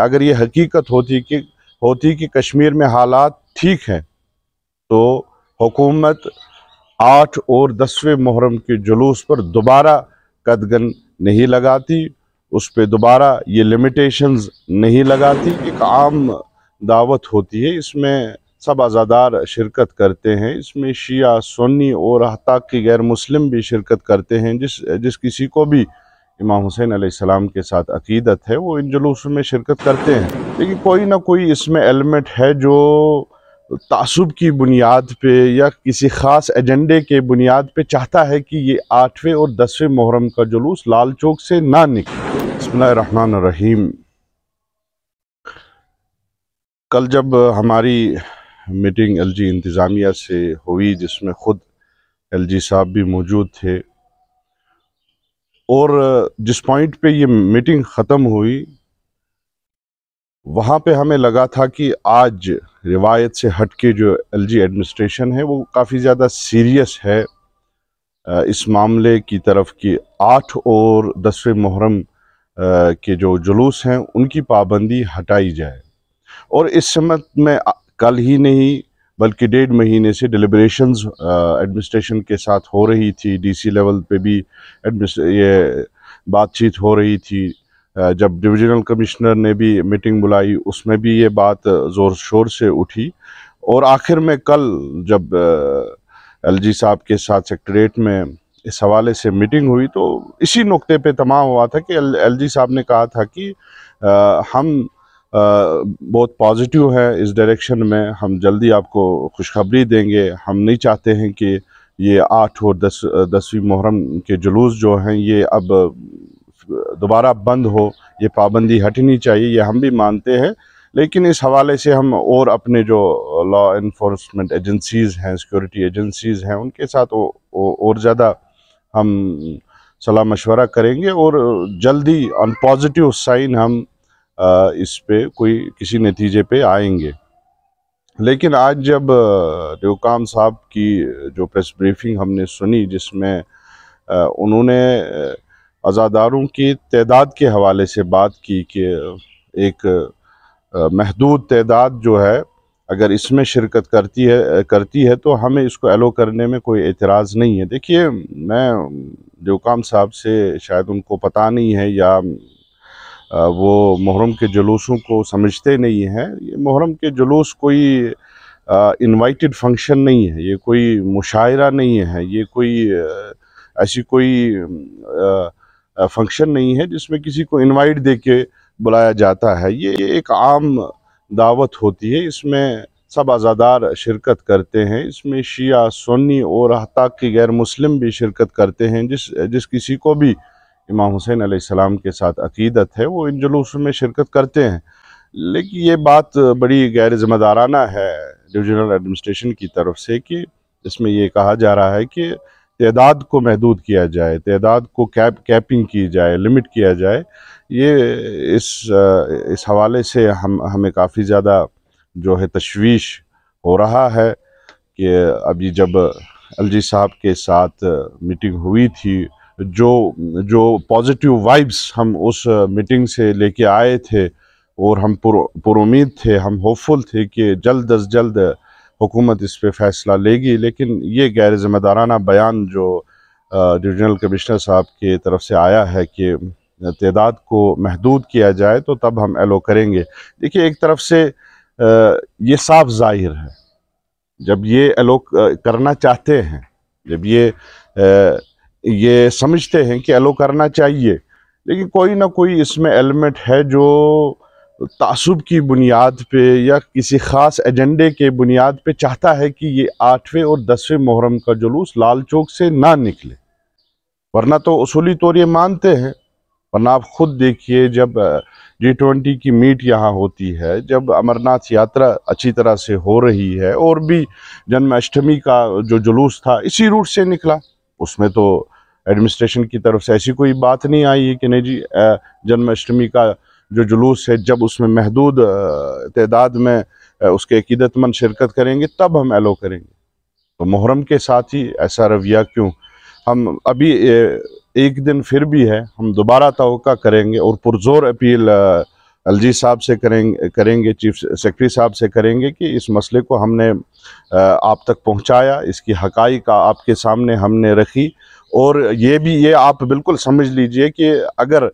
अगर ये हकीकत होती कि होती कि कश्मीर में हालात ठीक हैं तो हुकूमत आठ और दसवें मुहर्रम के जुलूस पर दोबारा कदगन नहीं लगाती उस पर दोबारा ये लिमिटेशंस नहीं लगाती एक आम दावत होती है इसमें सब आज़ादार शिरकत करते हैं इसमें शिया सुन्नी और की गैर मुस्लिम भी शिरकत करते हैं जिस जिस किसी को भी इमाम हुसैन आसमाम के साथ अकीदत है वो इन जुलूस में शिरकत करते हैं लेकिन कोई ना कोई इसमें एलिमेंट है जो तसब की बुनियाद पे या किसी ख़ास एजेंडे के बुनियाद पे चाहता है कि ये आठवें और दसवें मुहर्रम का जुलूस लाल चौक से ना निकले रहमान रहीम कल जब हमारी मीटिंग एलजी इंतज़ामिया से हुई जिसमें ख़ुद एलजी साहब भी मौजूद थे और जिस पॉइंट पे ये मीटिंग ख़त्म हुई वहाँ पे हमें लगा था कि आज रिवायत से हट के जो एलजी एडमिनिस्ट्रेशन है वो काफ़ी ज़्यादा सीरियस है इस मामले की तरफ की आठ और दसवें मुहरम के जो जुलूस हैं उनकी पाबंदी हटाई जाए और इस समय में कल ही नहीं बल्कि डेढ़ महीने से डिलिब्रेशन एडमिनिस्ट्रेशन के साथ हो रही थी डीसी लेवल पे भी ये बातचीत हो रही थी जब डिविजनल कमिश्नर ने भी मीटिंग बुलाई उसमें भी ये बात ज़ोर शोर से उठी और आखिर में कल जब एलजी साहब के साथ सेक्रेटरीट में इस हवाले से मीटिंग हुई तो इसी नुक्ते पे तमाम हुआ था कि जी साहब ने कहा था कि आ, हम बहुत पॉजिटिव है इस डायरेक्शन में हम जल्दी आपको खुशखबरी देंगे हम नहीं चाहते हैं कि ये आठ और दस दसवीं मुहर्रम के जुलूस जो हैं ये अब दोबारा बंद हो ये पाबंदी हटनी चाहिए ये हम भी मानते हैं लेकिन इस हवाले से हम और अपने जो लॉ इन्फोर्समेंट एजेंसीज़ हैं सिक्योरिटी एजेंसीज़ हैं उनके साथ ओ, ओ, और ज़्यादा हम सलाह मशवरा करेंगे और जल्दी ऑन पॉजिटिव साइन हम इस पे कोई किसी नतीजे पे आएंगे लेकिन आज जब देवकाम साहब की जो प्रेस ब्रीफिंग हमने सुनी जिसमें उन्होंने अज़ादारों की तदाद के हवाले से बात की कि एक महदूद तदाद जो है अगर इसमें शिरकत करती है करती है तो हमें इसको एलो करने में कोई एतराज़ नहीं है देखिए मैं देवकाम साहब से शायद उनको पता नहीं है या वो मुहरम के जुलूसों को समझते नहीं हैं ये मुहरम के जुलूस कोई इनवाइटेड फंक्शन नहीं है ये कोई मुशायरा नहीं है ये कोई ऐसी कोई फंक्शन नहीं है जिसमें किसी को इनवाइट दे के बुलाया जाता है ये एक आम दावत होती है इसमें सब आज़ादार शिरकत करते हैं इसमें शिया सुन्नी और हती के गैर मुस्लिम भी शिरकत करते हैं जिस जिस किसी को भी इमाम हुसैन आसमाम के साथ अकीदत है वो इन जुलूस में शिरकत करते हैं लेकिन ये बात बड़ी गैर जिम्मेदाराना है डिविजनल एडमिनिस्ट्रेशन की तरफ से कि इसमें ये कहा जा रहा है कि तदाद को महदूद किया जाए तदाद को कैप कैपिंग की जाए लिमिट किया जाए ये इस इस हवाले से हम हमें काफ़ी ज़्यादा जो है तशवीश हो रहा है कि अभी जब जी साहब के साथ मीटिंग हुई थी जो जो पॉजिटिव वाइब्स हम उस मीटिंग से लेके आए थे और हम पुरुद थे हम होपफुल थे कि जल्द अज जल्द हुकूमत इस पर फैसला लेगी लेकिन ये गैर जिम्मेदाराना बयान जो डिविजनल कमिश्नर साहब की तरफ से आया है कि तदाद को महदूद किया जाए तो तब हम एलो करेंगे देखिए एक तरफ से ये साफ जाहिर है जब ये एलो करना चाहते हैं जब ये ये समझते हैं कि एलो करना चाहिए लेकिन कोई ना कोई इसमें एलिमेंट है जो तसब की बुनियाद पे या किसी ख़ास एजेंडे के बुनियाद पे चाहता है कि ये आठवें और दसवें मुहर्रम का जुलूस लाल चौक से ना निकले वरना तो असूली तौर ये मानते हैं वरना आप ख़ुद देखिए जब जी ट्वेंटी की मीट यहाँ होती है जब अमरनाथ यात्रा अच्छी तरह से हो रही है और भी जन्माष्टमी का जो जुलूस था इसी रूट से निकला उसमें तो एडमिनिस्ट्रेशन की तरफ से ऐसी कोई बात नहीं आई है कि नहीं जी जन्माष्टमी का जो जुलूस है जब उसमें महदूद तदाद में उसके अकीदतमंद शिरकत करेंगे तब हम एलो करेंगे तो मुहरम के साथ ही ऐसा रवैया क्यों हम अभी एक दिन फिर भी है हम दोबारा तो करेंगे और पुरजोर अपील अलजी साहब से करेंगे करेंगे चीफ सेक्रेटरी साहब से करेंगे कि इस मसले को हमने आप तक पहुंचाया इसकी हकाई का आपके सामने हमने रखी और ये भी ये आप बिल्कुल समझ लीजिए कि अगर आ,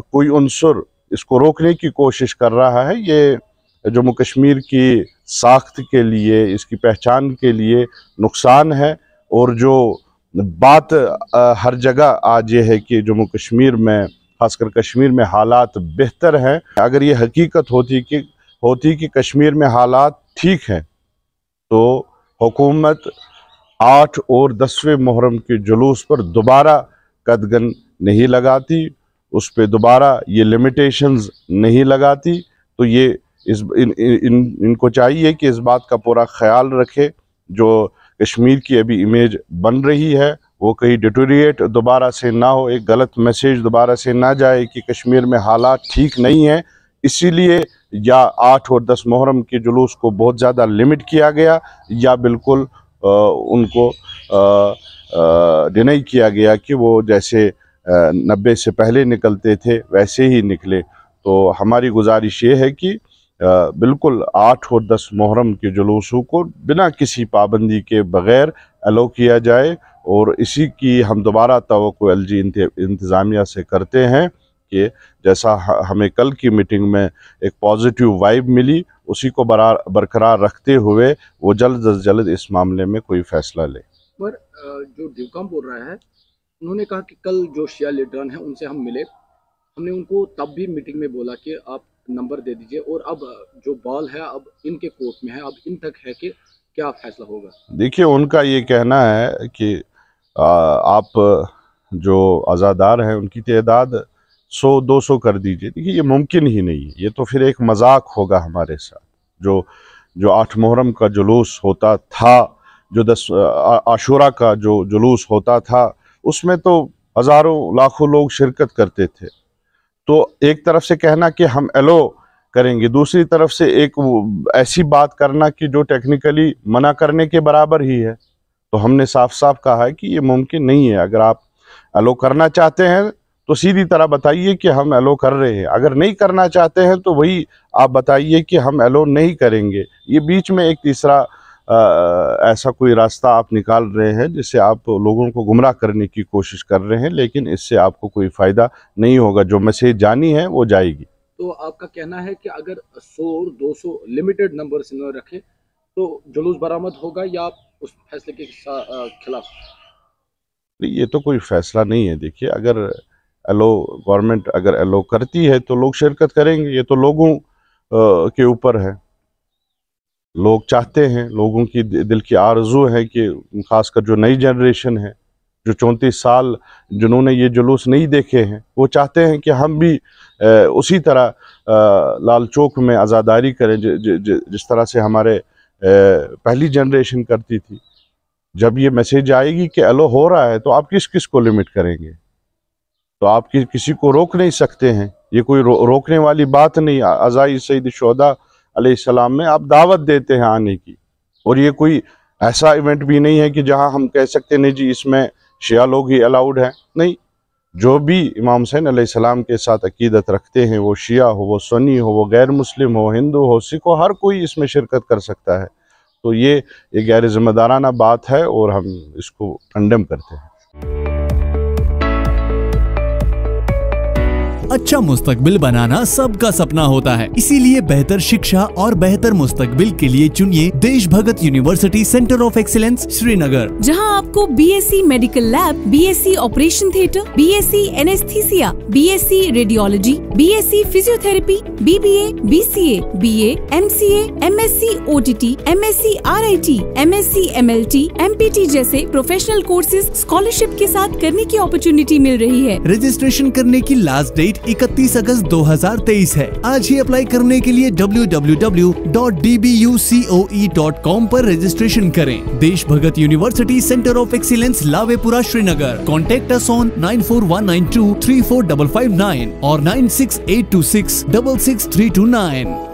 कोई अनसर इसको रोकने की कोशिश कर रहा है ये जम्मू कश्मीर की साख्त के लिए इसकी पहचान के लिए नुकसान है और जो बात आ, हर जगह आज ये है कि जम्मू कश्मीर में खासकर कश्मीर में हालात बेहतर हैं अगर ये हकीकत होती कि होती कि कश्मीर में हालात ठीक हैं तो हुकूमत आठ और दसवें मुहर्रम के जुलूस पर दोबारा कदगन नहीं लगाती उस पर दोबारा ये लिमिटेशंस नहीं लगाती तो ये इस इन, इन इनको चाहिए कि इस बात का पूरा ख्याल रखे जो कश्मीर की अभी इमेज बन रही है वो कहीं डिटोरिएट दोबारा से ना हो एक गलत मैसेज दोबारा से ना जाए कि कश्मीर में हालात ठीक नहीं हैं इसीलिए या आठ और दस मुहर्रम के जुलूस को बहुत ज़्यादा लिमिट किया गया या बिल्कुल उनको डिनई किया गया कि वो जैसे नब्बे से पहले निकलते थे वैसे ही निकले तो हमारी गुजारिश ये है कि बिल्कुल आठ और दस मुहर्रम के जुलूसों को बिना किसी पाबंदी के बग़ैर अलो किया जाए और इसी की हम दोबारा तो एल जी इंतज़ामिया से करते हैं कि जैसा हमें कल की मीटिंग में एक पॉजिटिव वाइब मिली उसी को बरार बरकरार रखते हुए वो जल्द अज जल्द इस मामले में कोई फैसला ले पर जो डीवकॉम बोल रहा है उन्होंने कहा कि कल जो शिया लीडरन है उनसे हम मिले हमने उनको तब भी मीटिंग में बोला कि आप नंबर दे दीजिए और अब जो बॉल है अब इनके कोर्ट में है अब इन तक है कि क्या फैसला होगा देखिए उनका ये कहना है कि आ, आप जो आज़ादार हैं उनकी तदाद सौ दो सौ कर दीजिए देखिए ये मुमकिन ही नहीं है ये तो फिर एक मजाक होगा हमारे साथ जो जो आठ मुहर्रम का जुलूस होता था जो दस आशूरा का जो जुलूस होता था उसमें तो हज़ारों लाखों लोग शिरकत करते थे तो एक तरफ से कहना कि हम एलो करेंगे दूसरी तरफ से एक ऐसी बात करना कि जो टेक्निकली मना करने के बराबर ही है तो हमने साफ साफ कहा है कि ये मुमकिन नहीं है अगर आप एलो करना चाहते हैं तो सीधी तरह बताइए कि हम एलो कर रहे हैं अगर नहीं करना चाहते हैं तो वही आप बताइए कि हम एलो नहीं करेंगे ये बीच में एक तीसरा आ, ऐसा कोई रास्ता आप निकाल रहे हैं जिससे आप लोगों को गुमराह करने की कोशिश कर रहे हैं लेकिन इससे आपको कोई फ़ायदा नहीं होगा जो मैसेज जानी है वो जाएगी तो आपका कहना है कि अगर दो सौ लिमिटेड नंबर न रखे तो जुलूस बरामद होगा या आप उस फैसले के खिलाफ ये तो कोई फैसला नहीं है देखिए अगर एलो गवर्नमेंट अगर एलो करती है तो लोग शिरकत करेंगे ये तो लोगों के ऊपर है लोग चाहते हैं लोगों की दिल की आरजू है कि खासकर जो नई जनरेशन है जो चौंतीस साल जिन्होंने ये जुलूस नहीं देखे हैं वो चाहते हैं कि हम भी उसी तरह लाल चौक में आज़ादारी करें ज, ज, ज, जिस तरह से हमारे पहली जनरेशन करती थी जब ये मैसेज आएगी कि एलो हो रहा है तो आप किस किस को लिमिट करेंगे तो आप कि, किसी को रोक नहीं सकते हैं ये कोई रो, रोकने वाली बात नहीं अजाई सईद शोदा में आप दावत देते हैं आने की और ये कोई ऐसा इवेंट भी नहीं है कि जहां हम कह सकते नहीं जी इसमें शिया लोग ही अलाउड हैं नहीं जो भी इमाम हुसैन सलाम के साथ अकीदत रखते हैं वो शिया हो वो सुन्नी हो वो गैर मुस्लिम हो हिंदू हो सिख हो हर कोई इसमें शिरकत कर सकता है तो ये एक गैर जिम्मेदाराना बात है और हम इसको कंडेम करते हैं अच्छा मुस्तकबिल बनाना सबका सपना होता है इसीलिए बेहतर शिक्षा और बेहतर मुस्तकबिल के लिए चुनिए Desh Bhagat university centre of excellence Srinagar जहाँ आपको B S C medical lab B S C operation theatre B S C anaesthesia B S C radiology B S C physiotherapy B B A B C A B A M C A M S C O T T M S C R I T M S C M L T M P T जैसे professional courses scholarship के साथ करने की opportunity मिल रही है registration करने की last date इकतीस अगस्त दो हजार तेईस है आज ही अप्लाई करने के लिए www.dbucoe.com पर रजिस्ट्रेशन करें Desh Bhagat university centre of excellence Lawaypora Srinagar contact us on nine four one nine two three four double five nine और nine six eight two six double six three two nine